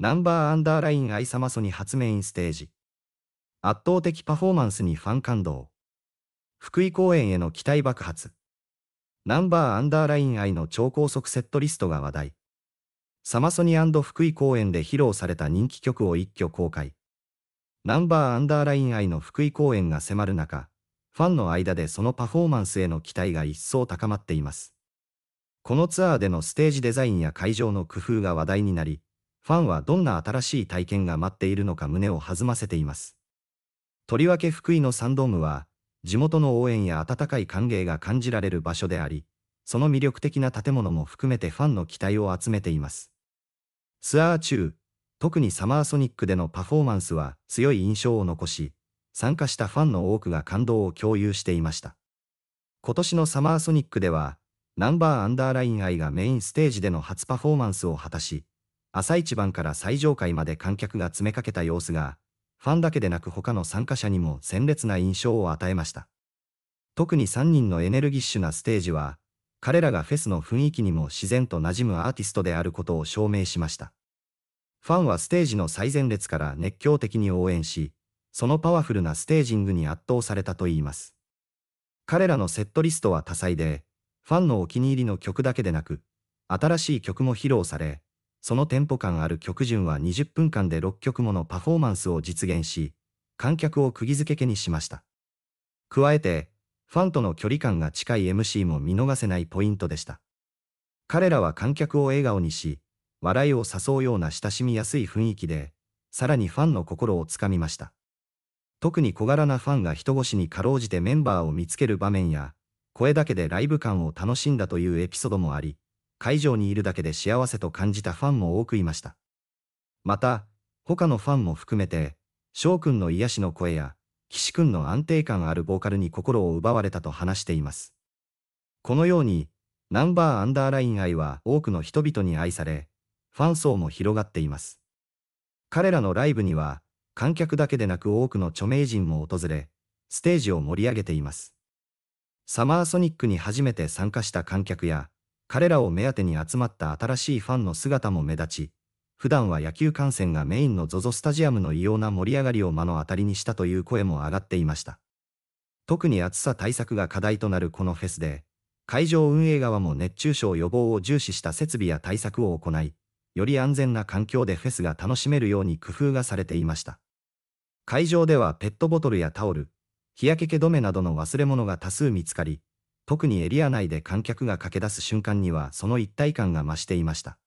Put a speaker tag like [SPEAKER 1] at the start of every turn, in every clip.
[SPEAKER 1] ナンバーアンダーライン愛さまそに初メインステージ。圧倒的パフォーマンスにファン感動。福井公演への期待爆発。ナンバーアンダーライン愛の超高速セットリストが話題。サマソニ福井公演で披露された人気曲を一挙公開。ナンバーアンダーライン愛の福井公演が迫る中、ファンの間でそのパフォーマンスへの期待が一層高まっています。このツアーでのステージデザインや会場の工夫が話題になり、ファンはどんな新しい体験が待っているのか胸を弾ませています。とりわけ福井のサンドームは、地元の応援や温かい歓迎が感じられる場所であり、その魅力的な建物も含めてファンの期待を集めています。ツアー中、特にサマーソニックでのパフォーマンスは強い印象を残し、参加したファンの多くが感動を共有していました。今年のサマーソニックでは、ナンバーアンダーライン愛がメインステージでの初パフォーマンスを果たし、朝一番から最上階まで観客が詰めかけた様子が、ファンだけでなく他の参加者にも鮮烈な印象を与えました。特に3人のエネルギッシュなステージは、彼らがフェスの雰囲気にも自然と馴染むアーティストであることを証明しました。ファンはステージの最前列から熱狂的に応援し、そのパワフルなステージングに圧倒されたといいます。彼らのセットリストは多彩で、ファンのお気に入りの曲だけでなく、新しい曲も披露され、そのテンポ感ある曲順は20分間で6曲ものパフォーマンスを実現し、観客を釘付けにしました。加えて、ファンとの距離感が近い MC も見逃せないポイントでした。彼らは観客を笑顔にし、笑いを誘うような親しみやすい雰囲気で、さらにファンの心をつかみました。特に小柄なファンが人越しにかろうじてメンバーを見つける場面や、声だけでライブ感を楽しんだというエピソードもあり、会場にいるだけで幸せと感じたファンも多くいました。また、他のファンも含めて、翔くんの癒しの声や、岸くんの安定感あるボーカルに心を奪われたと話しています。このように、ナンバーアンダーライン愛は多くの人々に愛され、ファン層も広がっています。彼らのライブには、観客だけでなく多くの著名人も訪れ、ステージを盛り上げています。サマーソニックに初めて参加した観客や、彼らを目当てに集まった新しいファンの姿も目立ち、普段は野球観戦がメインの ZOZO スタジアムの異様な盛り上がりを目の当たりにしたという声も上がっていました。特に暑さ対策が課題となるこのフェスで、会場運営側も熱中症予防を重視した設備や対策を行い、より安全な環境でフェスが楽しめるように工夫がされていました。会場ではペットボトルやタオル、日焼け止めなどの忘れ物が多数見つかり、特にエリア内で観客が駆け出す瞬間にはその一体感が増していました。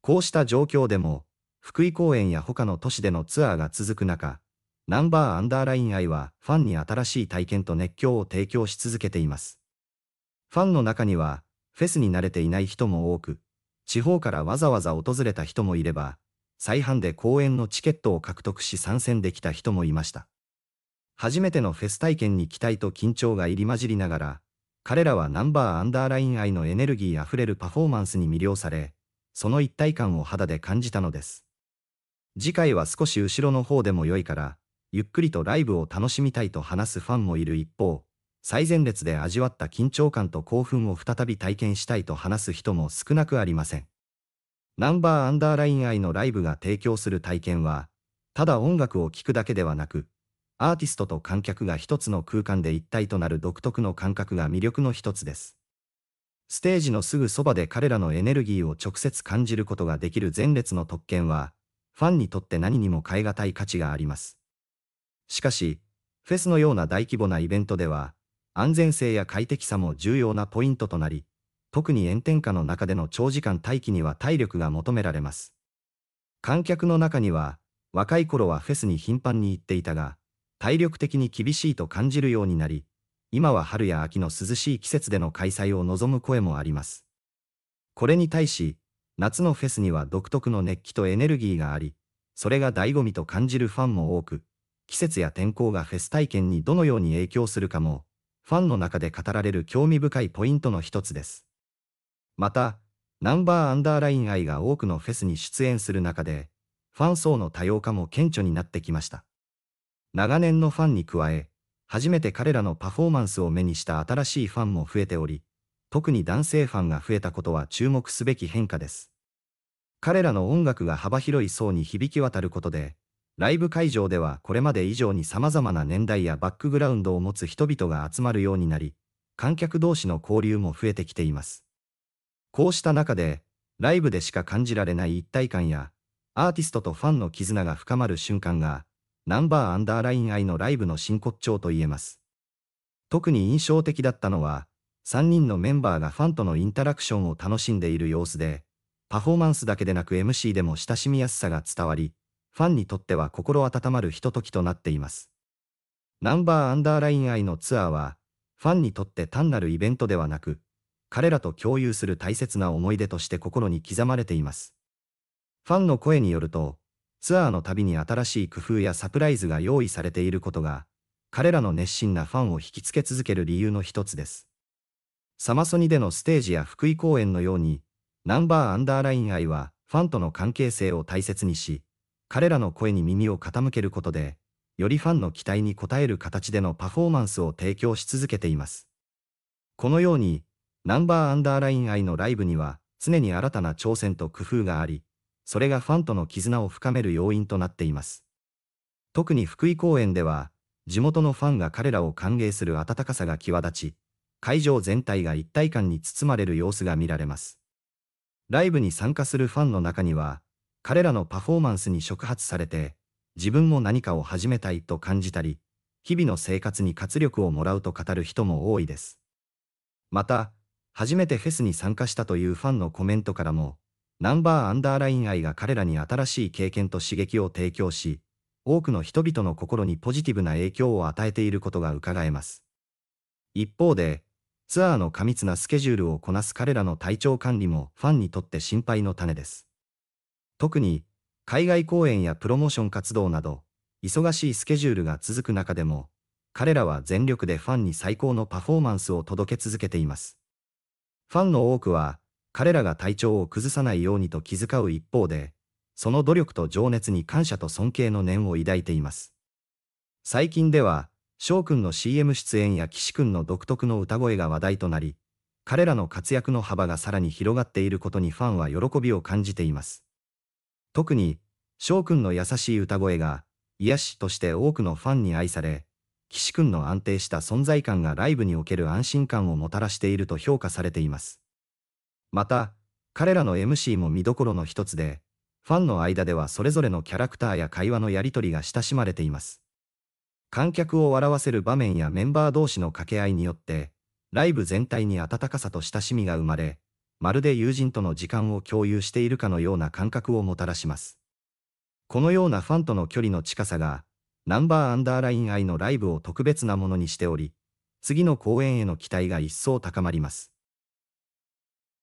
[SPEAKER 1] こうした状況でも、福井公園や他の都市でのツアーが続く中、ナンバーアンダーライン愛はファンに新しい体験と熱狂を提供し続けています。ファンの中には、フェスに慣れていない人も多く、地方からわざわざ訪れた人もいれば、再販で公演のチケットを獲得し参戦できた人もいました。初めてのフェス体験に期待と緊張が入り混じりながら、彼らはナンバーアンダーライン愛のエネルギーあふれるパフォーマンスに魅了され、その一体感を肌で感じたのです。次回は少し後ろの方でも良いから、ゆっくりとライブを楽しみたいと話すファンもいる一方、最前列で味わった緊張感と興奮を再び体験したいと話す人も少なくありません。ナンバーアンダーライン愛のライブが提供する体験は、ただ音楽を聴くだけではなく、アーティストと観客が一つの空間で一体となる独特の感覚が魅力の一つです。ステージのすぐそばで彼らのエネルギーを直接感じることができる前列の特権は、ファンにとって何にも代え難い価値があります。しかし、フェスのような大規模なイベントでは、安全性や快適さも重要なポイントとなり、特に炎天下の中での長時間待機には体力が求められます。観客の中には、若い頃はフェスに頻繁に行っていたが、体力的に厳しいと感じるようになり、今は春や秋の涼しい季節での開催を望む声もあります。これに対し、夏のフェスには独特の熱気とエネルギーがあり、それが醍醐味と感じるファンも多く、季節や天候がフェス体験にどのように影響するかも、ファンの中で語られる興味深いポイントの一つです。また、ナンバーアンダーライン愛が多くのフェスに出演する中で、ファン層の多様化も顕著になってきました。長年のファンに加え、初めて彼らのパフォーマンスを目にした新しいファンも増えており、特に男性ファンが増えたことは注目すべき変化です。彼らの音楽が幅広い層に響き渡ることで、ライブ会場ではこれまで以上に様々な年代やバックグラウンドを持つ人々が集まるようになり、観客同士の交流も増えてきています。こうした中で、ライブでしか感じられない一体感や、アーティストとファンの絆が深まる瞬間が、ナンバーアンダーライン愛のライブの真骨頂と言えます。特に印象的だったのは、3人のメンバーがファンとのインタラクションを楽しんでいる様子で、パフォーマンスだけでなく MC でも親しみやすさが伝わり、ファンにとっては心温まるひとときとなっています。ナンバーアンダーライン愛のツアーは、ファンにとって単なるイベントではなく、彼らと共有する大切な思い出として心に刻まれています。ファンの声によると、ツアーの旅に新しい工夫やサプライズが用意されていることが、彼らの熱心なファンを引きつけ続ける理由の一つです。サマソニでのステージや福井公演のように、ナンバーアンダーライン愛はファンとの関係性を大切にし、彼らの声に耳を傾けることで、よりファンの期待に応える形でのパフォーマンスを提供し続けています。このように、ナンバーアンダーライン愛のライブには、常に新たな挑戦と工夫があり、それがファンとの絆を深める要因となっています。特に福井公園では、地元のファンが彼らを歓迎する温かさが際立ち、会場全体が一体感に包まれる様子が見られます。ライブに参加するファンの中には、彼らのパフォーマンスに触発されて、自分も何かを始めたいと感じたり、日々の生活に活力をもらうと語る人も多いです。また、初めてフェスに参加したというファンのコメントからも、ナンバーアンダーライン愛が彼らに新しい経験と刺激を提供し、多くの人々の心にポジティブな影響を与えていることが伺えます。一方で、ツアーの過密なスケジュールをこなす彼らの体調管理もファンにとって心配の種です。特に、海外公演やプロモーション活動など、忙しいスケジュールが続く中でも、彼らは全力でファンに最高のパフォーマンスを届け続けています。ファンの多くは、彼らが体調を崩さないようにと気遣う一方で、その努力と情熱に感謝と尊敬の念を抱いています。最近では、翔くんの CM 出演や岸くんの独特の歌声が話題となり、彼らの活躍の幅がさらに広がっていることにファンは喜びを感じています。特に、翔くんの優しい歌声が、癒しとして多くのファンに愛され、岸くんの安定した存在感がライブにおける安心感をもたらしていると評価されています。また、彼らの MC も見どころの一つで、ファンの間ではそれぞれのキャラクターや会話のやり取りが親しまれています。観客を笑わせる場面やメンバー同士の掛け合いによって、ライブ全体に温かさと親しみが生まれ、まるで友人との時間を共有しているかのような感覚をもたらします。このようなファンとの距離の近さが、ナンバーアンダーライン愛のライブを特別なものにしており、次の公演への期待が一層高まります。